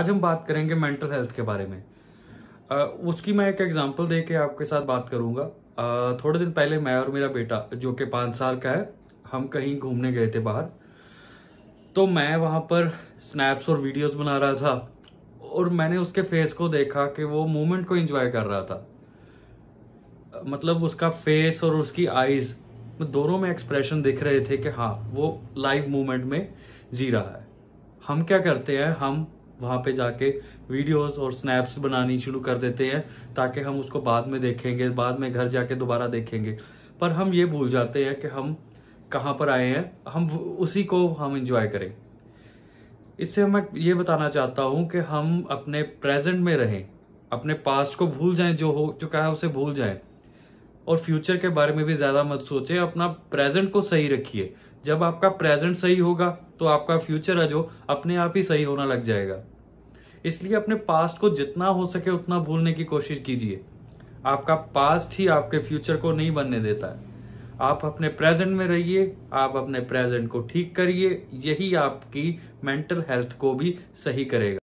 आज हम बात करेंगे मेंटल हेल्थ के बारे में आ, उसकी मैं एक एग्जांपल दे के आपके साथ बात करूंगा आ, थोड़े दिन पहले मैं और मेरा बेटा जो कि पाँच साल का है हम कहीं घूमने गए थे बाहर तो मैं वहाँ पर स्नैप्स और वीडियोस बना रहा था और मैंने उसके फेस को देखा कि वो मोमेंट को एंजॉय कर रहा था मतलब उसका फेस और उसकी आईज दोनों में एक्सप्रेशन दिख रहे थे कि हाँ वो लाइव मोमेंट में जी रहा है हम क्या करते हैं हम वहाँ पे जाके वीडियोस और स्नैप्स बनानी शुरू कर देते हैं ताकि हम उसको बाद में देखेंगे बाद में घर जाके दोबारा देखेंगे पर हम ये भूल जाते हैं कि हम कहाँ पर आए हैं हम उसी को हम इंजॉय करें इससे मैं ये बताना चाहता हूँ कि हम अपने प्रेजेंट में रहें अपने पास्ट को भूल जाएं जो हो चुका है उसे भूल जाएं और फ्यूचर के बारे में भी ज्यादा मत सोचे अपना प्रेजेंट को सही रखिए जब आपका प्रेजेंट सही होगा तो आपका फ्यूचर है जो अपने आप ही सही होना लग जाएगा इसलिए अपने पास्ट को जितना हो सके उतना भूलने की कोशिश कीजिए आपका पास्ट ही आपके फ्यूचर को नहीं बनने देता है आप अपने प्रेजेंट में रहिए आप अपने प्रेजेंट को ठीक करिए यही आपकी मेंटल हेल्थ को भी सही करेगा